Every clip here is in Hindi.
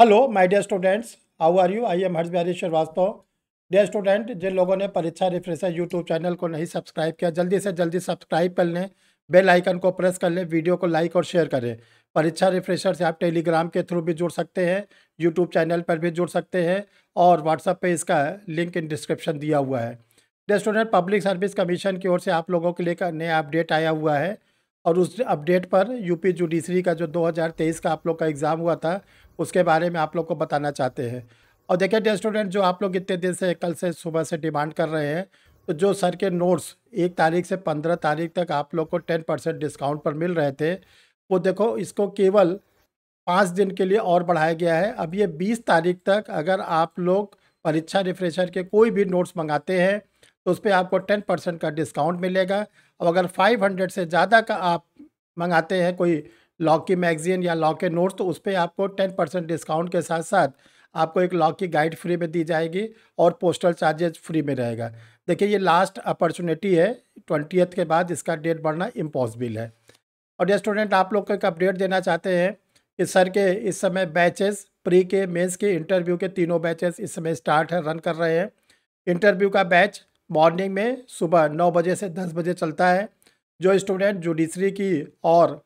hello my dear students how are you I am Bihari Srivastava dear student जिन लोगों ने परीक्षा रिफ्रेशर यूट्यूब चैनल को नहीं सब्सक्राइब किया जल्दी से जल्दी सब्सक्राइब कर लें बेल आइकन को प्रेस कर लें वीडियो को लाइक और शेयर करें परीक्षा रिफ्रेशर से आप टेलीग्राम के थ्रू भी जुड़ सकते हैं यूट्यूब चैनल पर भी जुड़ सकते हैं और व्हाट्सएप पर इसका लिंक इन डिस्क्रिप्शन दिया हुआ है dear student public service commission की ओर से आप लोगों के लिए नया अपडेट आया हुआ है और उस अपडेट पर यूपी जुडिशरी का जो 2023 का आप लोग का एग्ज़ाम हुआ था उसके बारे में आप लोग को बताना चाहते हैं और देखिए डे स्टूडेंट जो आप लोग इतने दिन से कल से सुबह से डिमांड कर रहे हैं तो जो सर के नोट्स एक तारीख से पंद्रह तारीख तक आप लोग को टेन परसेंट डिस्काउंट पर मिल रहे थे वो देखो इसको केवल पाँच दिन के लिए और बढ़ाया गया है अब ये बीस तारीख तक अगर आप लोग परीक्षा रिफ्रेशर के कोई भी नोट्स मंगाते हैं तो उस पर आपको टेन परसेंट का डिस्काउंट मिलेगा और अगर फाइव हंड्रेड से ज़्यादा का आप मंगाते हैं कोई लॉक की मैगजीन या लॉक के नोट्स तो उस पर आपको टेन परसेंट डिस्काउंट के साथ साथ आपको एक लॉक की गाइड फ्री में दी जाएगी और पोस्टल चार्जेज फ्री में रहेगा देखिए ये लास्ट अपॉर्चुनिटी है ट्वेंटियथ के बाद इसका डेट बढ़ना इम्पॉसिबल है और ये स्टूडेंट आप लोग को एक अपडेट देना चाहते हैं कि सर के इस समय बैचेस प्री के मेंस के इंटरव्यू के तीनों बैचेस इस समय स्टार्ट है रन कर रहे हैं इंटरव्यू का बैच मॉर्निंग में सुबह नौ बजे से दस बजे चलता है जो स्टूडेंट जुडिशरी की और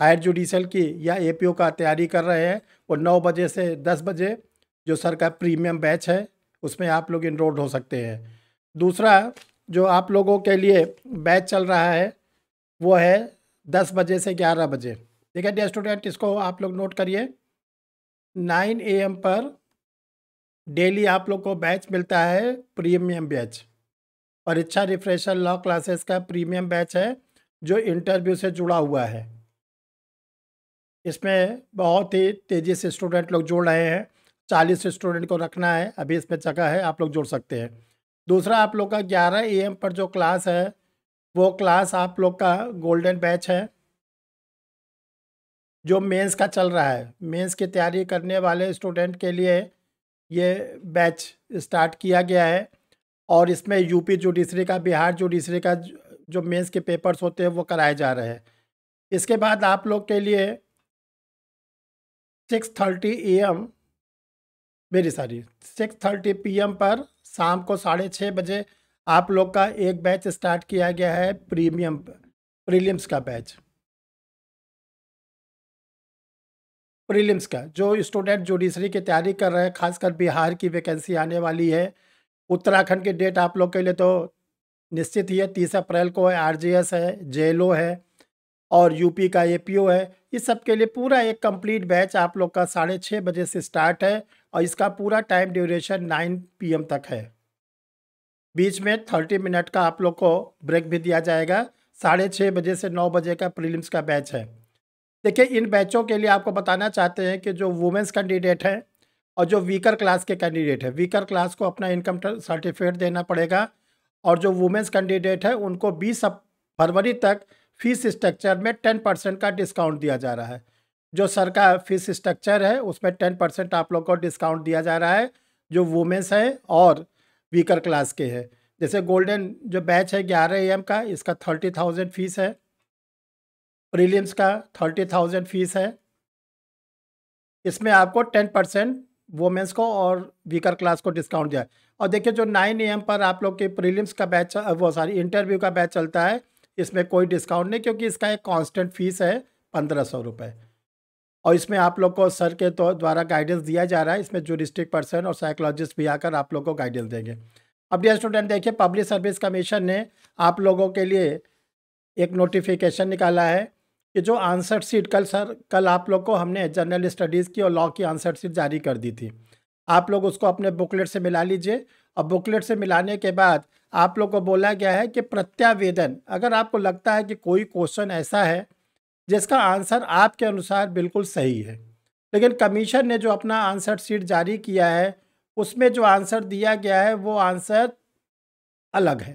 हायर जुडिशल की या एपीओ का तैयारी कर रहे हैं वो नौ बजे से दस बजे जो सर का प्रीमियम बैच है उसमें आप लोग इनरोल हो सकते हैं दूसरा जो आप लोगों के लिए बैच चल रहा है वो है दस बजे से ग्यारह बजे ठीक है डे स्टूडेंट इसको आप लोग नोट करिए नाइन ए एम पर डेली आप लोग को बैच मिलता है प्रीमियम बैच परीक्षा रिफ्रेशर लॉ क्लासेस का प्रीमियम बैच है जो इंटरव्यू से जुड़ा हुआ है इसमें बहुत ही तेज़ी से स्टूडेंट लोग जुड़ रहे हैं चालीस स्टूडेंट को रखना है अभी इसमें जगह है आप लोग जुड़ सकते हैं दूसरा आप लोग का ग्यारह ए एम पर जो क्लास है वो क्लास आप लोग का गोल्डन बैच है जो मेंस का चल रहा है मेंस की तैयारी करने वाले स्टूडेंट के लिए ये बैच स्टार्ट किया गया है और इसमें यूपी जुडिशरी का बिहार जुडिशरी का जो मेंस के पेपर्स होते हैं वो कराए जा रहे हैं इसके बाद आप लोग के लिए six thirty A M very sorry six thirty P M पर शाम को साढ़े छः बजे आप लोग का एक बैच स्टार्ट किया गया है प्रीमियम प्रीलिम्स का बैच प्रीलिम्स का जो स्टूडेंट जुडिशरी की तैयारी कर रहे हैं खासकर बिहार की वैकेंसी आने वाली है उत्तराखंड की डेट आप लोग के लिए तो निश्चित ही है तीस अप्रैल को है आर है जेलो है और यूपी का ए है इस सब के लिए पूरा एक कंप्लीट बैच आप लोग का साढ़े छः बजे से स्टार्ट है और इसका पूरा टाइम ड्यूरेशन नाइन पीएम तक है बीच में थर्टी मिनट का आप लोग को ब्रेक भी दिया जाएगा साढ़े छः बजे से नौ बजे का प्रीलिम्स का बैच है देखिए इन बैचों के लिए आपको बताना चाहते हैं कि जो वुमेंस कैंडिडेट हैं और जो वीकर क्लास के कैंडिडेट हैं वीकर क्लास को अपना इनकम सर्टिफिकेट देना पड़ेगा और जो वुमेंस कैंडिडेट है उनको बीस फरवरी तक फीस स्ट्रक्चर में टेन परसेंट का डिस्काउंट दिया जा रहा है जो सरकार फीस स्ट्रक्चर है उसमें टेन परसेंट आप लोग को डिस्काउंट दिया जा रहा है जो वुमेंस हैं और वीकर क्लास के हैं जैसे गोल्डन जो बैच है ग्यारह एम का इसका थर्टी थाउजेंड फीस है प्रीलियम्स का थर्टी थाउजेंड फीस है इसमें आपको टेन परसेंट वोमेंस को और वीकर क्लास को डिस्काउंट दिया और देखिए जो नाइन ए पर आप लोग के प्रीलियम्स का बैच वो सॉरी इंटरव्यू का बैच चलता है इसमें कोई डिस्काउंट नहीं क्योंकि इसका एक कांस्टेंट फीस है पंद्रह सौ रुपये और इसमें आप लोग को सर के तो द्वारा गाइडेंस दिया जा रहा है इसमें जो पर्सन और साइकोलॉजिस्ट भी आकर आप लोग को गाइडेंस देंगे अब डी स्टूडेंट देखिए पब्लिक सर्विस कमीशन ने आप लोगों के लिए एक नोटिफिकेशन निकाला है कि जो आंसर शीट कल सर कल आप लोग को हमने जनरल स्टडीज़ की और लॉ की आंसर शीट जारी कर दी थी आप लोग उसको अपने बुकलेट से मिला लीजिए और बुकलेट से मिलाने के बाद आप लोग को बोला गया है कि प्रत्यावेदन अगर आपको लगता है कि कोई क्वेश्चन ऐसा है जिसका आंसर आपके अनुसार बिल्कुल सही है लेकिन कमीशन ने जो अपना आंसर शीट जारी किया है उसमें जो आंसर दिया गया है वो आंसर अलग है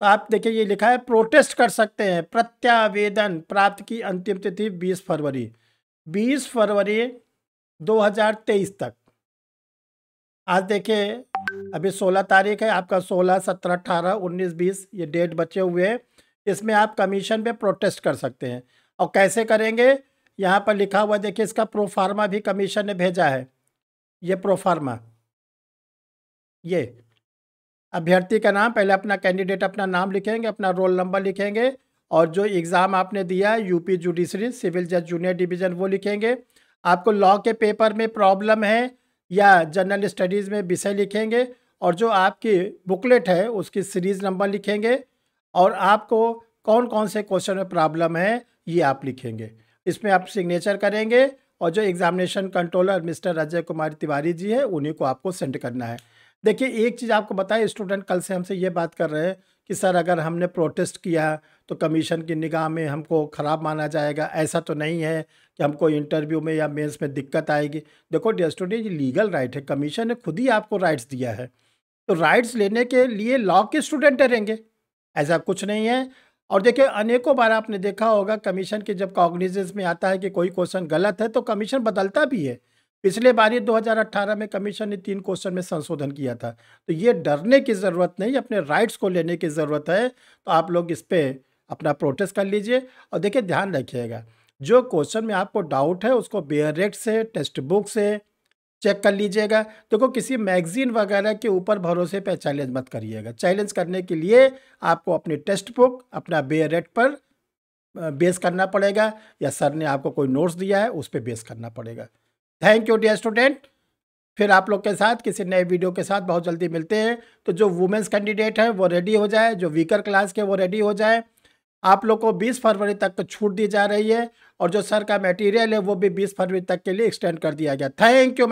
तो आप देखिए ये लिखा है प्रोटेस्ट कर सकते हैं प्रत्यावेदन प्राप्त की अंतिम तिथि 20 फरवरी 20 फरवरी 2023 तक आज देखिए अभी सोलह तारीख है आपका सोलह सत्रह अठारह उन्नीस बीस ये डेट बचे हुए हैं इसमें आप कमीशन पे प्रोटेस्ट कर सकते हैं और कैसे करेंगे यहाँ पर लिखा हुआ देखिए इसका प्रोफार्मा भी कमीशन ने भेजा है ये प्रोफार्मा ये अभ्यर्थी का नाम पहले अपना कैंडिडेट अपना नाम लिखेंगे अपना रोल नंबर लिखेंगे और जो एग्ज़ाम आपने दिया यूपी जुडिशरी सिविल जज जूनियर डिवीज़न वो लिखेंगे आपको लॉ के पेपर में प्रॉब्लम है या जनरल स्टडीज़ में विषय लिखेंगे और जो आपकी बुकलेट है उसकी सीरीज़ नंबर लिखेंगे और आपको कौन कौन से क्वेश्चन में प्रॉब्लम है ये आप लिखेंगे इसमें आप सिग्नेचर करेंगे और जो examination controller mister Ajay Kumar Tiwari ji है उन्हीं को आपको सेंड करना है देखिए एक चीज़ आपको बताएं स्टूडेंट कल से हमसे ये बात कर रहे हैं कि सर अगर हमने प्रोटेस्ट किया तो कमीशन की निगाह में हमको ख़राब माना जाएगा ऐसा तो नहीं है कि हमको इंटरव्यू में या मेंस में दिक्कत आएगी देखो डियर स्टूडेंट ये लीगल राइट है कमीशन ने खुद ही आपको राइट्स दिया है तो राइट्स लेने के लिए लॉ के स्टूडेंट रहेंगे ऐसा कुछ नहीं है और देखिए अनेकों बार आपने देखा होगा कमीशन के जब कॉग्निजेंस में आता है कि कोई क्वेश्चन गलत है तो कमीशन बदलता भी है पिछले बार 2018 में कमीशन ने तीन क्वेश्चन में संशोधन किया था तो ये डरने की ज़रूरत नहीं अपने राइट्स को लेने की ज़रूरत है तो आप लोग इस पर अपना प्रोटेस्ट कर लीजिए और देखिए ध्यान रखिएगा जो क्वेश्चन में आपको डाउट है उसको बेयरेक्ट से टेक्स्ट बुक से चेक कर लीजिएगा देखो तो किसी मैगजीन वगैरह के ऊपर भरोसे पर चैलेंज मत करिएगा चैलेंज करने के लिए आपको अपनी टेक्स्ट बुक अपना बेयरेक्ट पर बेस करना पड़ेगा या सर ने आपको कोई नोट्स दिया है उस पर बेस करना पड़ेगा थैंक यू डियर स्टूडेंट फिर आप लोग के साथ किसी नए वीडियो के साथ बहुत जल्दी मिलते हैं तो जो वुमेंस कैंडिडेट हैं वो रेडी हो जाए जो वीकर क्लास के वो रेडी हो जाए आप लोग को 20 फरवरी तक छूट दी जा रही है और जो सर का मटेरियल है वो भी 20 फरवरी तक के लिए एक्सटेंड कर दिया गया थैंक यू